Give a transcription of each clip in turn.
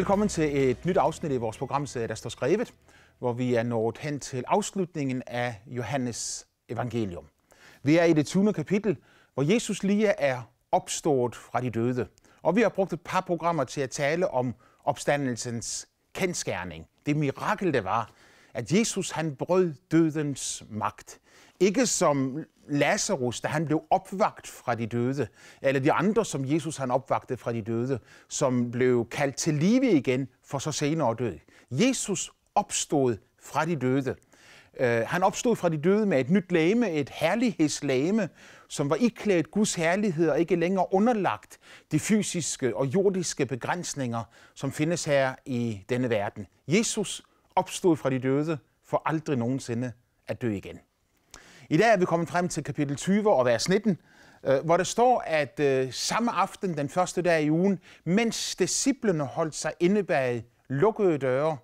Velkommen til et nyt afsnit i vores programserie, der står skrevet, hvor vi er nået hen til afslutningen af Johannes evangelium. Vi er i det 20. kapitel, hvor Jesus lige er opstået fra de døde. Og vi har brugt et par programmer til at tale om opstandelsens kendskærning. Det mirakel, det var, at Jesus han brød dødens magt. Ikke som Lazarus, da han blev opvagt fra de døde, eller de andre, som Jesus han opvagte fra de døde, som blev kaldt til live igen for så senere at dø. Jesus opstod fra de døde. Øh, han opstod fra de døde med et nyt læme, et herlighedslæme, som var iklædt Guds herlighed og ikke længere underlagt de fysiske og jordiske begrænsninger, som findes her i denne verden. Jesus opstod fra de døde for aldrig nogensinde at dø igen. I dag er vi kommet frem til kapitel 20 og vers 19, øh, hvor der står, at øh, samme aften, den første dag i ugen, mens disciplene holdt sig inde bag lukkede døre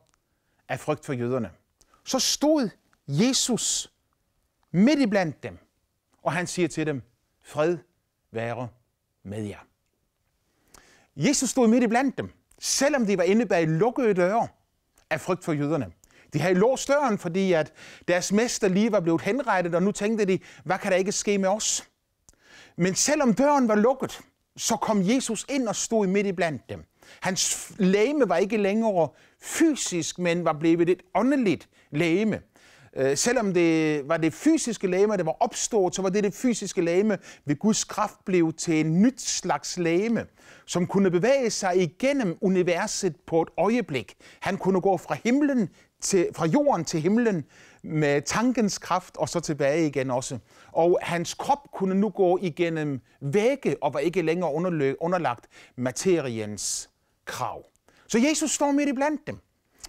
af frygt for jøderne, så stod Jesus midt i blandt dem, og han siger til dem, fred være med jer. Jesus stod midt i blandt dem, selvom de var inde bag lukkede døre af frygt for jøderne. De havde låst døren, fordi at deres mester lige var blevet henrettet, og nu tænkte de, hvad kan der ikke ske med os? Men selvom døren var lukket, så kom Jesus ind og stod midt i blandt dem. Hans læme var ikke længere fysisk, men var blevet et åndeligt læme. Øh, selvom det var det fysiske læme, der var opstået, så var det det fysiske læme ved Guds kraft blev til en nyt slags læme, som kunne bevæge sig igennem universet på et øjeblik. Han kunne gå fra himlen til, fra jorden til himlen med tankens kraft og så tilbage igen også. Og hans krop kunne nu gå igennem vægge og var ikke længere underlagt materiens krav. Så Jesus står midt i blandt dem,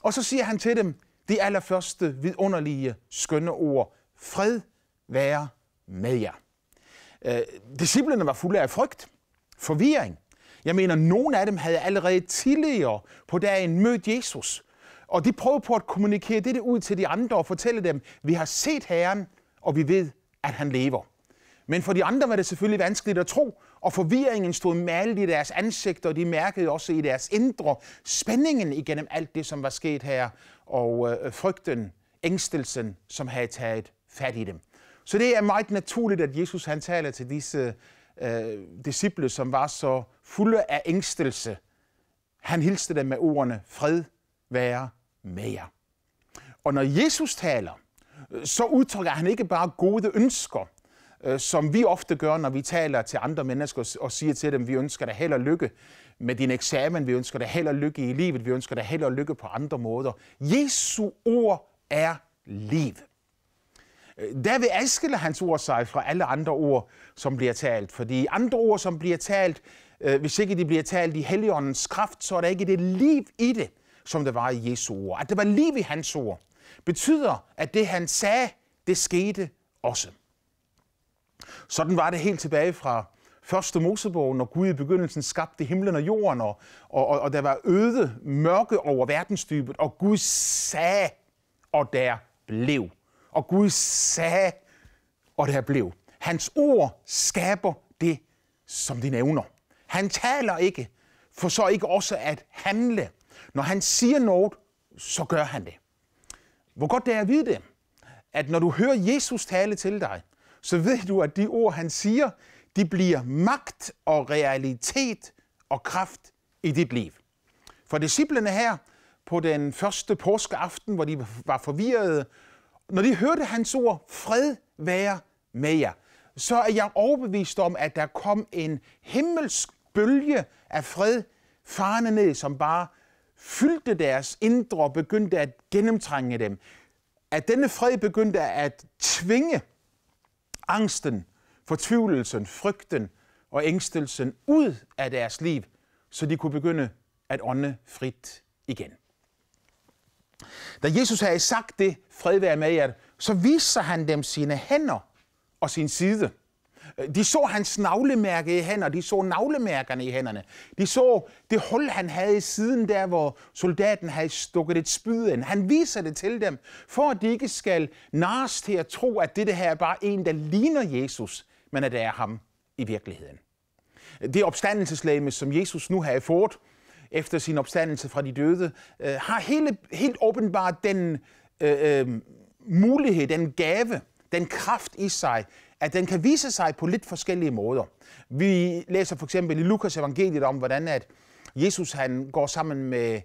og så siger han til dem de allerførste vidunderlige, skønne ord. Fred være med jer. Øh, disciplerne var fulde af frygt, forvirring. Jeg mener, nogle af dem havde allerede tidligere på dagen mødt Jesus, og de prøver på at kommunikere dette ud til de andre og fortælle dem, vi har set Herren, og vi ved, at han lever. Men for de andre var det selvfølgelig vanskeligt at tro, og forvirringen stod malet i deres ansigter, og de mærkede også i deres indre spændingen igennem alt det, som var sket her, og øh, frygten, ængstelsen, som havde taget fat i dem. Så det er meget naturligt, at Jesus han taler til disse øh, disciple, som var så fulde af ængstelse. Han hilste dem med ordene, fred være med jer. Og når Jesus taler, øh, så udtrykker han ikke bare gode ønsker, øh, som vi ofte gør, når vi taler til andre mennesker og siger til dem, vi ønsker dig held og lykke med din eksamen, vi ønsker dig held og lykke i livet, vi ønsker dig held og lykke på andre måder. Jesu ord er liv. Øh, der vil adskille hans ord sig fra alle andre ord, som bliver talt. Fordi andre ord, som bliver talt, hvis ikke de bliver talt i Helligåndens kraft, så er der ikke det liv i det, som det var i Jesu ord. At det var liv i hans ord, betyder, at det han sagde, det skete også. Sådan var det helt tilbage fra første Mosebog, når Gud i begyndelsen skabte himlen og jorden, og, og, og, og der var øde mørke over verdensdybet, og Gud sagde, og der blev. Og Gud sagde, og der blev. Hans ord skaber det, som de nævner. Han taler ikke, for så ikke også at handle. Når han siger noget, så gør han det. Hvor godt det er at vide det, at når du hører Jesus tale til dig, så ved du, at de ord, han siger, de bliver magt og realitet og kraft i dit liv. For disciplene her på den første påskeaften, hvor de var forvirrede, når de hørte hans ord, fred være med jer, så er jeg overbevist om, at der kom en himmelsk bølge af fred farne ned, som bare fyldte deres indre og begyndte at gennemtrænge dem. At denne fred begyndte at tvinge angsten, fortvivlelsen, frygten og ængstelsen ud af deres liv, så de kunne begynde at ånde frit igen. Da Jesus havde sagt det, fred være med jer, så viser han dem sine hænder og sin side. De så hans navlemærke i hænder, de så navlemærkerne i hænderne. De så det hul, han havde i siden der, hvor soldaten havde stukket et spyd ind. Han viser det til dem, for at de ikke skal nares til at tro, at det her er bare en, der ligner Jesus, men at det er ham i virkeligheden. Det opstandelseslæme, som Jesus nu har fået, efter sin opstandelse fra de døde, øh, har hele, helt åbenbart den øh, øh, mulighed, den gave, den kraft i sig, at den kan vise sig på lidt forskellige måder. Vi læser for eksempel i Lukas evangeliet om, hvordan at Jesus han går sammen med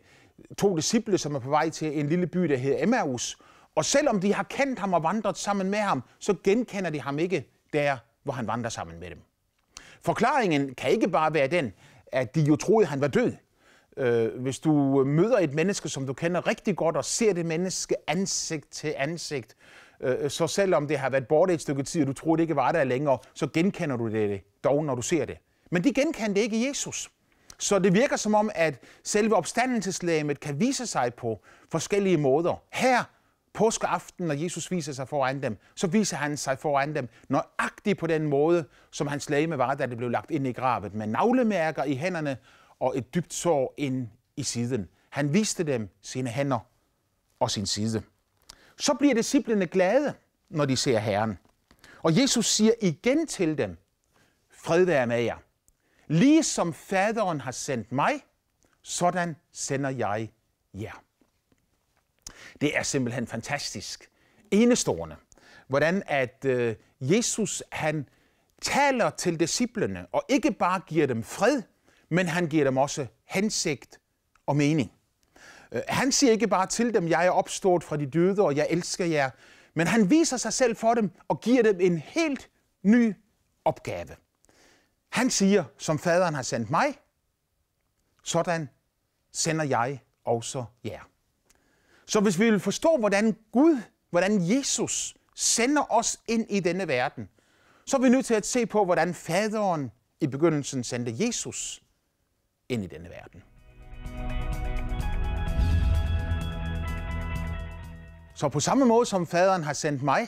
to disciple, som er på vej til en lille by, der hedder Emmaus. Og selvom de har kendt ham og vandret sammen med ham, så genkender de ham ikke der, hvor han vandrer sammen med dem. Forklaringen kan ikke bare være den, at de jo troede, han var død. Øh, hvis du møder et menneske, som du kender rigtig godt, og ser det menneske ansigt til ansigt, Øh, øh, så selvom det har været borte et stykke tid, og du troede, det ikke var der længere, så genkender du det dog, når du ser det. Men de genkendte ikke Jesus. Så det virker som om, at selve opstandelseslæmet kan vise sig på forskellige måder. Her påskeaften, når Jesus viser sig foran dem, så viser han sig foran dem nøjagtigt på den måde, som hans læme var, da det blev lagt ind i gravet, med navlemærker i hænderne og et dybt sår ind i siden. Han viste dem sine hænder og sin side så bliver disciplene glade, når de ser Herren. Og Jesus siger igen til dem, fred være med jer. Ligesom faderen har sendt mig, sådan sender jeg jer. Det er simpelthen fantastisk. Enestående. Hvordan at øh, Jesus, han taler til disciplene, og ikke bare giver dem fred, men han giver dem også hensigt og mening. Øh, han siger ikke bare til dem, jeg er opstået fra de døde, og jeg elsker jer, men han viser sig selv for dem og giver dem en helt ny opgave. Han siger, som faderen har sendt mig, sådan sender jeg også jer. Så hvis vi vil forstå, hvordan Gud, hvordan Jesus sender os ind i denne verden, så er vi nødt til at se på, hvordan faderen i begyndelsen sendte Jesus ind i denne verden. Så på samme måde som faderen har sendt mig,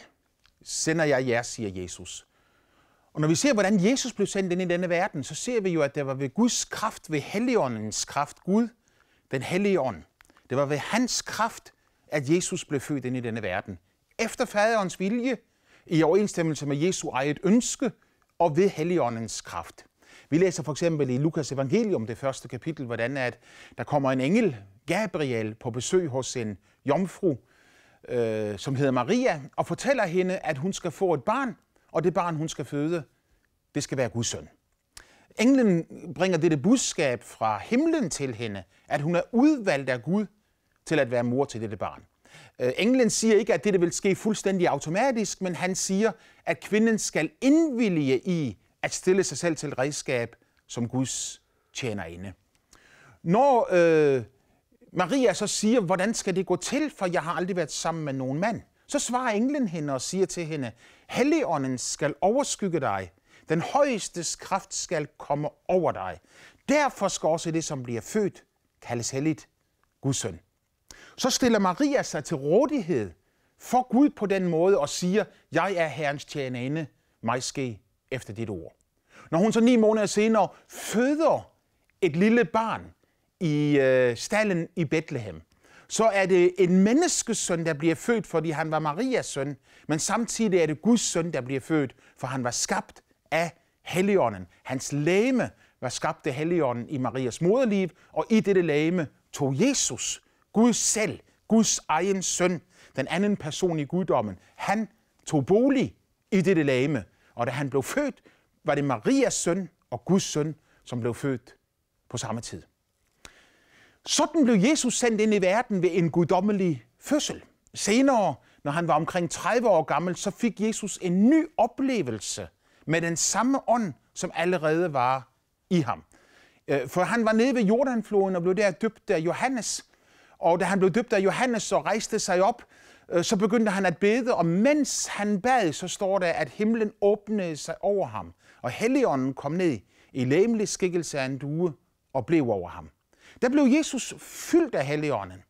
sender jeg jer, siger Jesus. Og når vi ser, hvordan Jesus blev sendt ind i denne verden, så ser vi jo, at det var ved Guds kraft, ved Helligåndens kraft, Gud, den hellige ånd. Det var ved hans kraft, at Jesus blev født ind i denne verden. Efter faderens vilje, i overensstemmelse med Jesu eget ønske og ved Helligåndens kraft. Vi læser for eksempel i Lukas evangelium, det første kapitel, hvordan at der kommer en engel, Gabriel, på besøg hos en jomfru, øh, som hedder Maria, og fortæller hende, at hun skal få et barn, og det barn, hun skal føde, det skal være Guds søn. Englen bringer dette budskab fra himlen til hende, at hun er udvalgt af Gud til at være mor til dette barn. Øh, englen siger ikke, at dette vil ske fuldstændig automatisk, men han siger, at kvinden skal indvillige i at stille sig selv til redskab som Guds tjenerinde. Når øh, Maria så siger, hvordan skal det gå til, for jeg har aldrig været sammen med nogen mand. Så svarer englen hende og siger til hende, Helligånden skal overskygge dig. Den højestes kraft skal komme over dig. Derfor skal også det, som bliver født, kaldes helligt Guds søn. Så stiller Maria sig til rådighed for Gud på den måde og siger, jeg er Herrens tjenerinde, mig ske efter dit ord. Når hun så ni måneder senere føder et lille barn, i øh, stallen i Bethlehem, så er det en menneskesøn, der bliver født, fordi han var Marias søn, men samtidig er det Guds søn, der bliver født, for han var skabt af Helligånden. Hans lame var skabt af Helligånden i Marias moderliv, og i dette lame tog Jesus, Gud selv, Guds egen søn, den anden person i guddommen, han tog bolig i dette lame, og da han blev født, var det Marias søn og Guds søn, som blev født på samme tid. Sådan blev Jesus sendt ind i verden ved en guddommelig fødsel. Senere, når han var omkring 30 år gammel, så fik Jesus en ny oplevelse med den samme ånd, som allerede var i ham. Øh, for han var nede ved Jordanfloden og blev der døbt af Johannes. Og da han blev døbt af Johannes og rejste sig op, øh, så begyndte han at bede, og mens han bad, så står der, at himlen åbnede sig over ham, og Helligånden kom ned i læmelig skikkelse af en due og blev over ham. Der blev Jesus fyldt af Helligånden.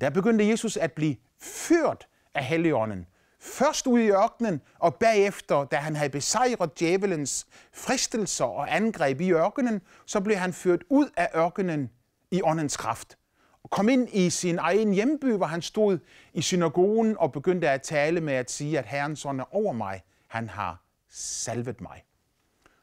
Der begyndte Jesus at blive ført af Helligånden. Først ud i ørkenen, og bagefter, da han havde besejret djævelens fristelser og angreb i ørkenen, så blev han ført ud af ørkenen i åndens kraft. Og kom ind i sin egen hjemby, hvor han stod i synagogen og begyndte at tale med at sige, at Herrens ånd er over mig. Han har salvet mig.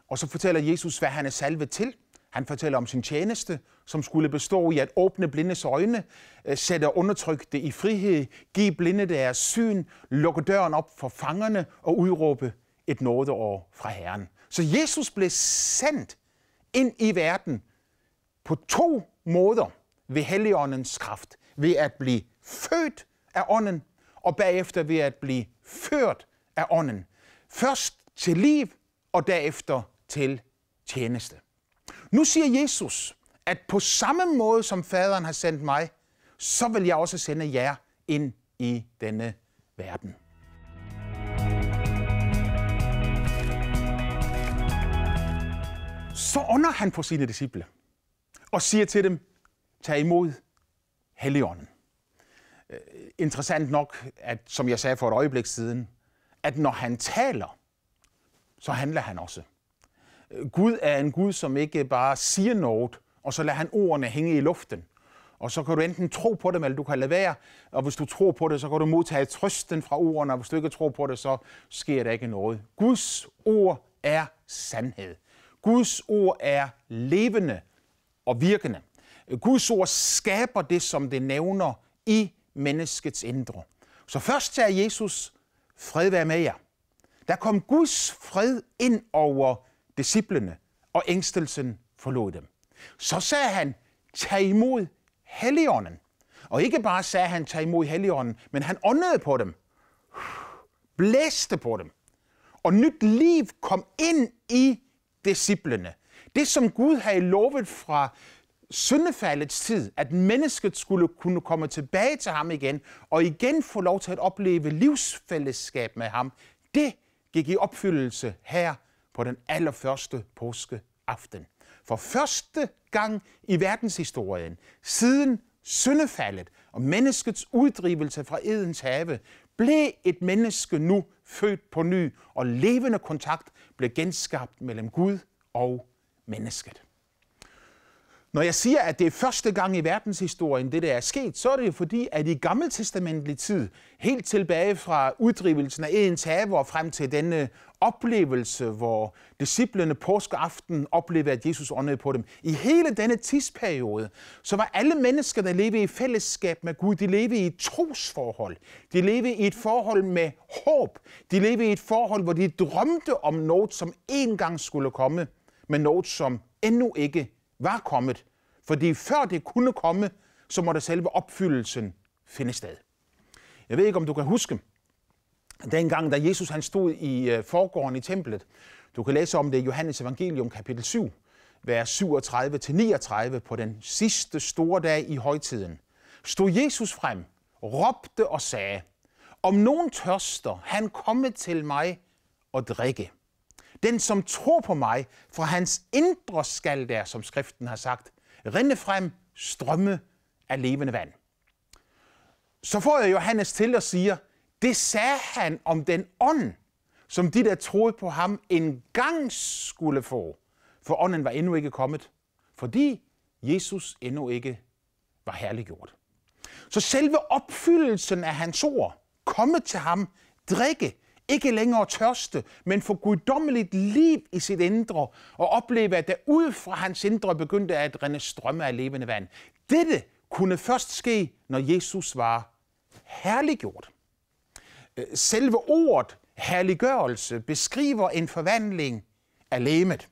Og så fortæller Jesus, hvad han er salvet til. Han fortæller om sin tjeneste, som skulle bestå i at åbne blindes øjne, øh, sætte undertrykte i frihed, give blinde deres syn, lukke døren op for fangerne og udråbe et nådeår fra Herren. Så Jesus blev sendt ind i verden på to måder ved Helligåndens kraft. Ved at blive født af ånden, og bagefter ved at blive ført af ånden. Først til liv, og derefter til tjeneste. Nu siger Jesus, at på samme måde som faderen har sendt mig, så vil jeg også sende jer ind i denne verden. Så under han for sine disciple og siger til dem, tag imod Helligånden. Eh, interessant nok, at som jeg sagde for et øjeblik siden, at når han taler, så handler han også. Gud er en Gud, som ikke bare siger noget, og så lader han ordene hænge i luften. Og så kan du enten tro på dem, eller du kan lade være. Og hvis du tror på det, så kan du modtage trøsten fra ordene, og hvis du ikke tror på det, så sker der ikke noget. Guds ord er sandhed. Guds ord er levende og virkende. Guds ord skaber det, som det nævner i menneskets indre. Så først sagde Jesus, fred være med jer. Der kom Guds fred ind over disciplene, og ængstelsen forlod dem. Så sagde han, tag imod Helligånden. Og ikke bare sagde han, tag imod Helligånden, men han åndede på dem, blæste på dem, og nyt liv kom ind i disciplene. Det, som Gud havde lovet fra syndefaldets tid, at mennesket skulle kunne komme tilbage til ham igen, og igen få lov til at opleve livsfællesskab med ham, det gik i opfyldelse her på den allerførste påske aften. For første gang i verdenshistorien, siden syndefaldet og menneskets uddrivelse fra Edens have, blev et menneske nu født på ny, og levende kontakt blev genskabt mellem Gud og mennesket. Når jeg siger, at det er første gang i verdenshistorien, det der er sket, så er det jo fordi, at i gammeltestamentlig tid, helt tilbage fra uddrivelsen af Edens have og frem til denne oplevelse, hvor disciplene påskeaften oplevede, at Jesus åndede på dem. I hele denne tidsperiode, så var alle mennesker, der levede i fællesskab med Gud, de levede i et trosforhold. De levede i et forhold med håb. De levede i et forhold, hvor de drømte om noget, som engang skulle komme, men noget, som endnu ikke var kommet. Fordi før det kunne komme, så måtte selve opfyldelsen finde sted. Jeg ved ikke, om du kan huske, dengang da Jesus han stod i øh, forgården i templet. Du kan læse om det i Johannes evangelium kapitel 7, vers 37-39 på den sidste store dag i højtiden. Stod Jesus frem, råbte og sagde, om nogen tørster, han komme til mig og drikke. Den, som tror på mig, fra hans indre skal der, som skriften har sagt, rinde frem strømme af levende vand. Så får jeg Johannes til at sige, det sagde han om den ånd, som de, der troede på ham, engang skulle få. For ånden var endnu ikke kommet, fordi Jesus endnu ikke var herliggjort. Så selve opfyldelsen af hans ord, komme til ham, drikke, ikke længere tørste, men få guddommeligt liv i sit indre og opleve, at der ud fra hans indre begyndte at rende strømme af levende vand. Dette kunne først ske, når Jesus var herliggjort. Øh, selve ordet herliggørelse beskriver en forvandling af lemet.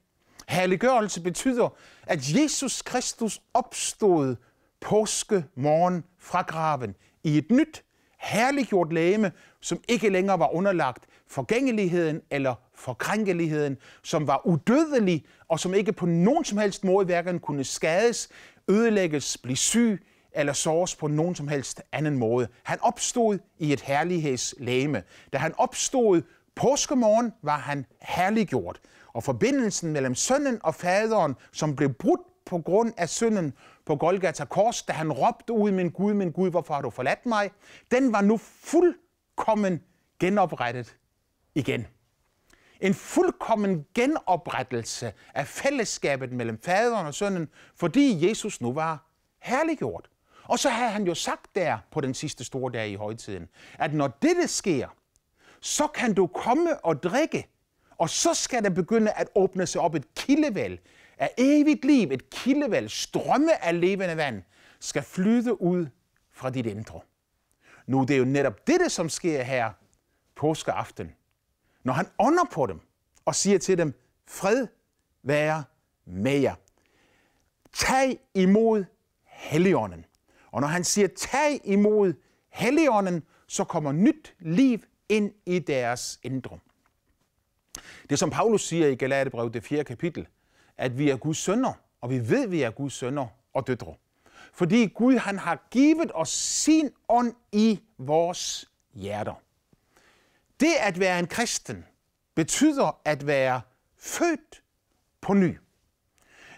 Herliggørelse betyder, at Jesus Kristus opstod påske morgen fra graven i et nyt herliggjort lægeme, som ikke længere var underlagt forgængeligheden eller forkrænkeligheden, som var udødelig og som ikke på nogen som helst måde hverken kunne skades, ødelægges, blive syg eller såres på nogen som helst anden måde. Han opstod i et herlighedslæme. Da han opstod påskemorgen, var han herliggjort. Og forbindelsen mellem sønnen og faderen, som blev brudt på grund af synden på Golgata Kors, da han råbte ud, min Gud, min Gud, hvorfor har du forladt mig? Den var nu fuldkommen genoprettet igen. En fuldkommen genoprettelse af fællesskabet mellem faderen og sønnen, fordi Jesus nu var herliggjort. Og så havde han jo sagt der på den sidste store dag i højtiden, at når dette sker, så kan du komme og drikke, og så skal der begynde at åbne sig op et kildevæld af evigt liv, et kildevæld, strømme af levende vand, skal flyde ud fra dit indre. Nu det er jo netop dette, som sker her påskeaften, når han ånder på dem og siger til dem, fred være med jer. Tag imod Helligånden. Og når han siger, tag imod Helligånden, så kommer nyt liv ind i deres indre. Det som Paulus siger i Galaterbrevet, det 4. kapitel, at vi er Guds sønner, og vi ved, at vi er Guds sønner og døtre. Fordi Gud han har givet os sin ånd i vores hjerter. Det at være en kristen betyder at være født på ny.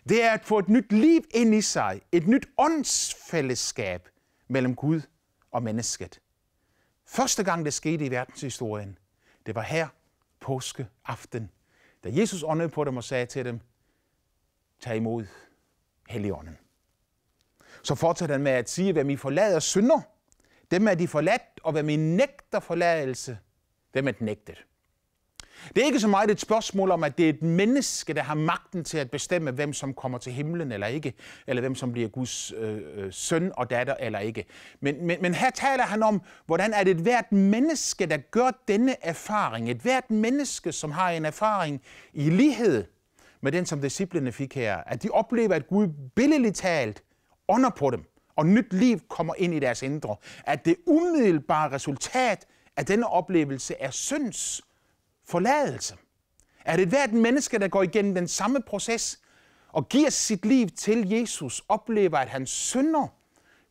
Det er at få et nyt liv ind i sig, et nyt åndsfællesskab mellem Gud og mennesket. Første gang det skete i verdenshistorien, det var her påskeaften, da Jesus åndede på dem og sagde til dem, tage imod Helligånden. Så fortsætter han med at sige, hvem I forlader synder, dem er de forladt, og hvem I nægter forladelse, dem er det nægtet. Det er ikke så meget et spørgsmål om, at det er et menneske, der har magten til at bestemme, hvem som kommer til himlen eller ikke, eller hvem som bliver Guds øh, øh søn og datter eller ikke. Men, men, men her taler han om, hvordan er det et hvert menneske, der gør denne erfaring, et hvert menneske, som har en erfaring i lighed med den, som disciplene fik her, at de oplever, at Gud billedligt talt ånder på dem, og nyt liv kommer ind i deres indre. At det umiddelbare resultat af denne oplevelse er synds forladelse. At et hvert menneske, der går igennem den samme proces og giver sit liv til Jesus, oplever, at hans synder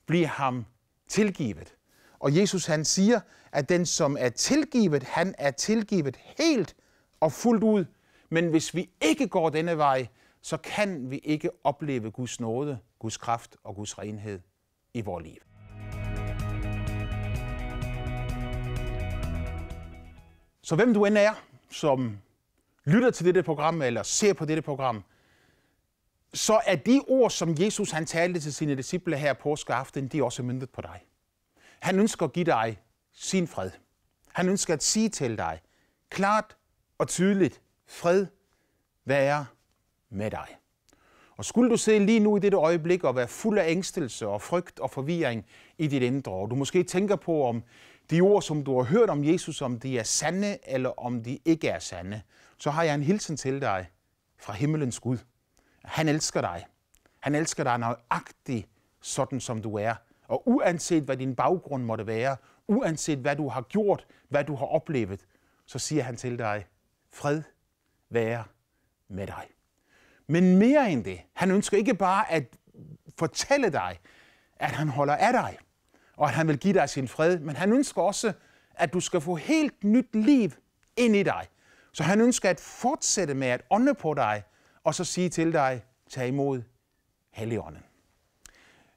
bliver ham tilgivet. Og Jesus han siger, at den, som er tilgivet, han er tilgivet helt og fuldt ud men hvis vi ikke går denne vej, så kan vi ikke opleve Guds nåde, Guds kraft og Guds renhed i vores liv. Så hvem du end er, som lytter til dette program eller ser på dette program, så er de ord, som Jesus han talte til sine disciple her på påskeaften, de er også myndet på dig. Han ønsker at give dig sin fred. Han ønsker at sige til dig klart og tydeligt, Fred være med dig. Og skulle du sidde lige nu i dette øjeblik og være fuld af ængstelse og frygt og forvirring i dit indre, og du måske tænker på, om de ord, som du har hørt om Jesus, om de er sande eller om de ikke er sande, så har jeg en hilsen til dig fra himmelens Gud. Han elsker dig. Han elsker dig nøjagtigt sådan, som du er. Og uanset hvad din baggrund måtte være, uanset hvad du har gjort, hvad du har oplevet, så siger han til dig, fred være med dig. Men mere end det, han ønsker ikke bare at fortælle dig, at han holder af dig, og at han vil give dig sin fred, men han ønsker også, at du skal få helt nyt liv ind i dig. Så han ønsker at fortsætte med at ånde på dig, og så sige til dig, tag imod Helligånden.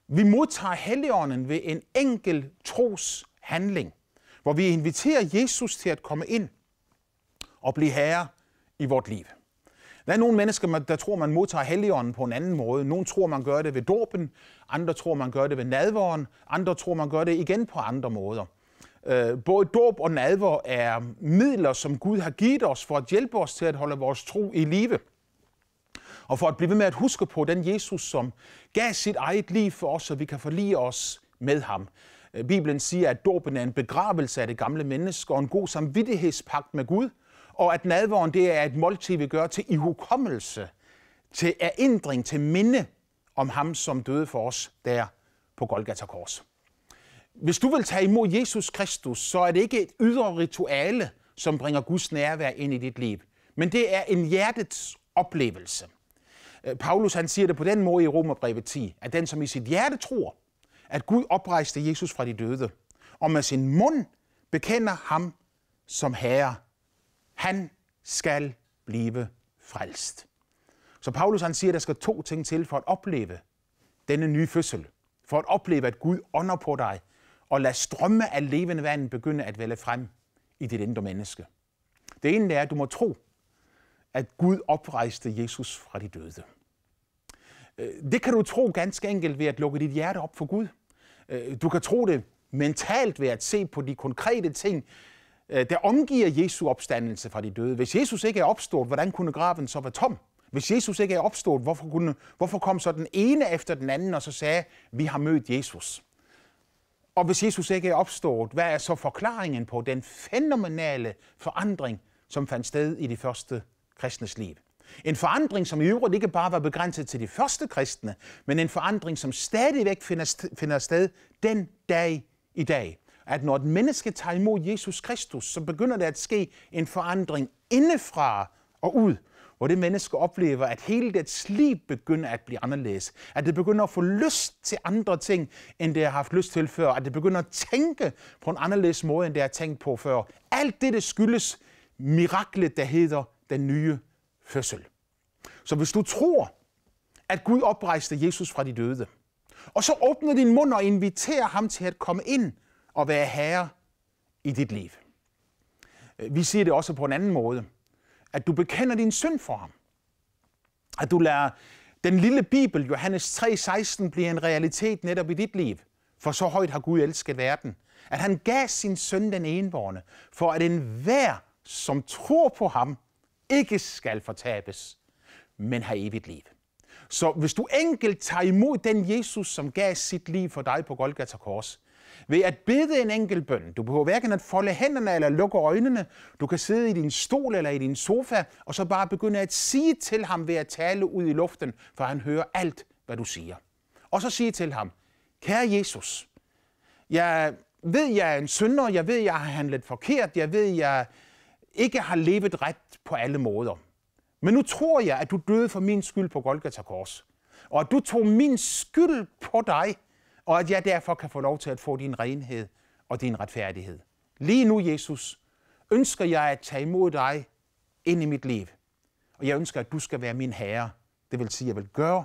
Vi modtager Helligånden ved en enkel tros handling, hvor vi inviterer Jesus til at komme ind og blive herre i vort liv. Der er nogle mennesker, der tror, man modtager helligånden på en anden måde. Nogle tror, man gør det ved dåben, andre tror, man gør det ved nadvåren, andre tror, man gør det igen på andre måder. Øh, både dåb og nadvår er midler, som Gud har givet os for at hjælpe os til at holde vores tro i live. Og for at blive ved med at huske på den Jesus, som gav sit eget liv for os, så vi kan forlige os med ham. Øh, Bibelen siger, at dåben er en begravelse af det gamle menneske og en god samvittighedspagt med Gud – og at nadvåren det er et måltid, vi gør til ihukommelse, til erindring, til minde om ham, som døde for os der på Golgata Kors. Hvis du vil tage imod Jesus Kristus, så er det ikke et ydre rituale, som bringer Guds nærvær ind i dit liv, men det er en hjertets oplevelse. Øh, Paulus han siger det på den måde i Romerbrevet 10, at den, som i sit hjerte tror, at Gud oprejste Jesus fra de døde, og med sin mund bekender ham som Herre, han skal blive frelst. Så Paulus han siger, at der skal to ting til for at opleve denne nye fødsel. For at opleve, at Gud ånder på dig og lader strømme af levende vand begynde at vælge frem i dit indre menneske. Det ene er, at du må tro, at Gud oprejste Jesus fra de døde. Øh, det kan du tro ganske enkelt ved at lukke dit hjerte op for Gud. Øh, du kan tro det mentalt ved at se på de konkrete ting, Øh, der omgiver Jesu opstandelse fra de døde. Hvis Jesus ikke er opstået, hvordan kunne graven så være tom? Hvis Jesus ikke er opstået, hvorfor, kunne, hvorfor kom så den ene efter den anden og så sagde, vi har mødt Jesus? Og hvis Jesus ikke er opstået, hvad er så forklaringen på den fænomenale forandring, som fandt sted i de første kristnes liv? En forandring, som i øvrigt ikke bare var begrænset til de første kristne, men en forandring, som stadigvæk finder sted den dag i dag at når et menneske tager imod Jesus Kristus, så begynder der at ske en forandring indefra og ud, hvor det menneske oplever, at hele dets liv begynder at blive anderledes. At det begynder at få lyst til andre ting, end det har haft lyst til før. At det begynder at tænke på en anderledes måde, end det har tænkt på før. Alt det, det skyldes miraklet, der hedder den nye fødsel. Så hvis du tror, at Gud oprejste Jesus fra de døde, og så åbner din mund og inviterer ham til at komme ind, og være herre i dit liv. Vi siger det også på en anden måde, at du bekender din synd for ham. At du lader den lille Bibel, Johannes 3:16, blive en realitet netop i dit liv. For så højt har Gud elsket verden, at han gav sin søn den enborne, for at enhver, som tror på ham, ikke skal fortabes, men har evigt liv. Så hvis du enkelt tager imod den Jesus, som gav sit liv for dig på Golgata Kors, ved at bede en enkelt bøn, du behøver hverken at folde hænderne eller lukke øjnene, du kan sidde i din stol eller i din sofa, og så bare begynde at sige til ham ved at tale ud i luften, for han hører alt, hvad du siger. Og så sige til ham, kære Jesus, jeg ved, jeg er en synder, jeg ved, jeg har handlet forkert, jeg ved, jeg ikke har levet ret på alle måder. Men nu tror jeg, at du døde for min skyld på Golgata Kors, og at du tog min skyld på dig, og at jeg derfor kan få lov til at få din renhed og din retfærdighed. Lige nu, Jesus, ønsker jeg at tage imod dig ind i mit liv. Og jeg ønsker, at du skal være min herre. Det vil sige, at jeg vil gøre,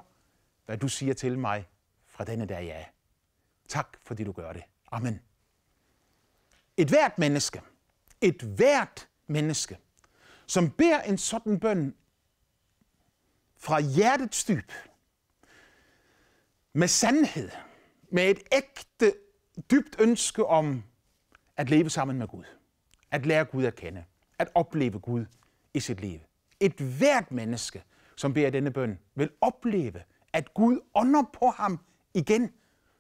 hvad du siger til mig fra denne dag af. Tak, fordi du gør det. Amen. Et hvert menneske, et hvert menneske, som beder en sådan bøn fra hjertets dyb, med sandhed, med et ægte, dybt ønske om at leve sammen med Gud. At lære Gud at kende. At opleve Gud i sit liv. Et hvert menneske, som beder denne bøn, vil opleve, at Gud ånder på ham igen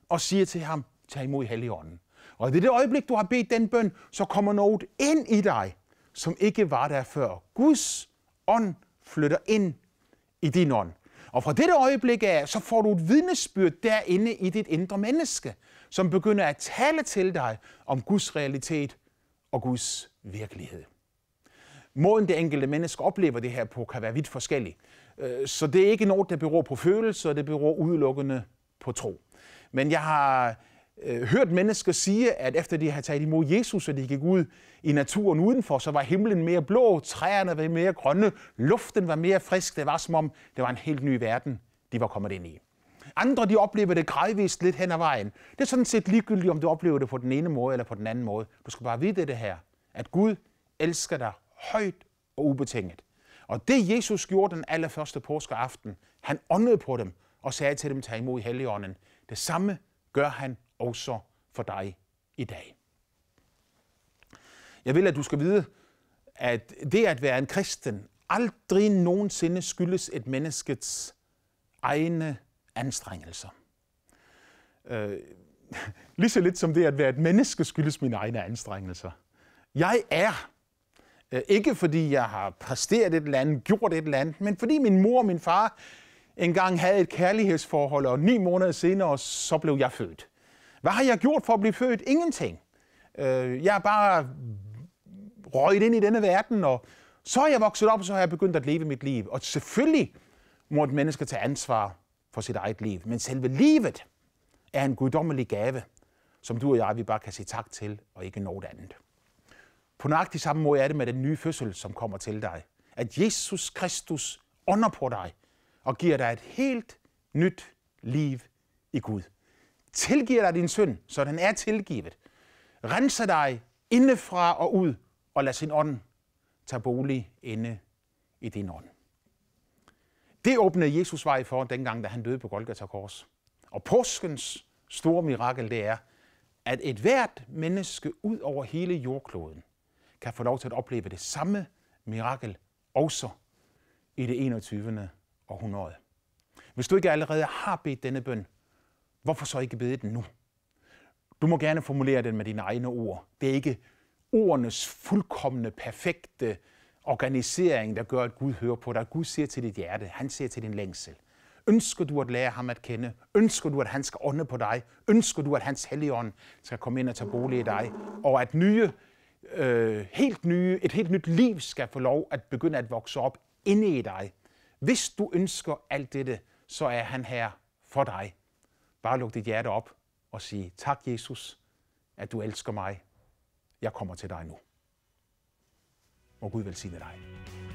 og siger til ham, tag imod Helligånden. Og i det øjeblik, du har bedt den bøn, så kommer noget ind i dig, som ikke var der før. Guds ånd flytter ind i din ånd. Og fra dette øjeblik af, så får du et vidnesbyrd derinde i dit indre menneske, som begynder at tale til dig om Guds realitet og Guds virkelighed. Måden det enkelte menneske oplever det her på, kan være vidt forskellig. Øh, så det er ikke noget, der beror på følelser, det beror udelukkende på tro. Men jeg har øh, hørt mennesker sige, at efter de havde taget imod Jesus, og de gik ud i naturen udenfor, så var himlen mere blå, træerne var mere grønne, luften var mere frisk. Det var som om, det var en helt ny verden, de var kommet ind i. Andre de oplever det gradvist lidt hen ad vejen. Det er sådan set ligegyldigt, om du oplever det på den ene måde eller på den anden måde. Du skal bare vide det her, at Gud elsker dig højt og ubetinget. Og det Jesus gjorde den allerførste påskeaften, han åndede på dem og sagde til dem, tag imod Helligånden. Det samme gør han også for dig i dag. Jeg vil, at du skal vide, at det at være en kristen aldrig nogensinde skyldes et menneskets egne anstrengelser. Øh, lige så lidt som det at være et menneske skyldes mine egne anstrengelser. Jeg er øh, ikke fordi jeg har præsteret et land, gjort et land, men fordi min mor og min far engang havde et kærlighedsforhold, og ni måneder senere, så blev jeg født. Hvad har jeg gjort for at blive født? Ingenting. Øh, jeg er bare røget ind i denne verden, og så er jeg vokset op, og så har jeg begyndt at leve mit liv. Og selvfølgelig må et menneske tage ansvar for sit eget liv. Men selve livet er en guddommelig gave, som du og jeg vi bare kan sige tak til, og ikke noget andet. På nøjagtig samme måde er det med den nye fødsel, som kommer til dig. At Jesus Kristus ånder på dig og giver dig et helt nyt liv i Gud tilgiver dig din synd, så den er tilgivet. Renser dig indefra og ud, og lad sin ånd tage bolig inde i din ånd. Det åbnede Jesus vej for, dengang da han døde på Golgata Kors. Og påskens store mirakel, det er, at et hvert menneske ud over hele jordkloden kan få lov til at opleve det samme mirakel også i det 21. århundrede. Hvis du ikke allerede har bedt denne bøn, Hvorfor så ikke bede den nu? Du må gerne formulere den med dine egne ord. Det er ikke ordenes fuldkommende, perfekte organisering, der gør, at Gud hører på dig. Gud ser til dit hjerte, han ser til din længsel. Ønsker du at lære ham at kende? Ønsker du, at han skal ånde på dig? Ønsker du, at hans hellige ånd skal komme ind og tage bolig i dig? Og at nye, øh, helt nye, et helt nyt liv skal få lov at begynde at vokse op inde i dig. Hvis du ønsker alt dette, så er han her for dig. Bare luk dit hjerte op og sige, tak Jesus, at du elsker mig. Jeg kommer til dig nu. Må Gud velsigne dig.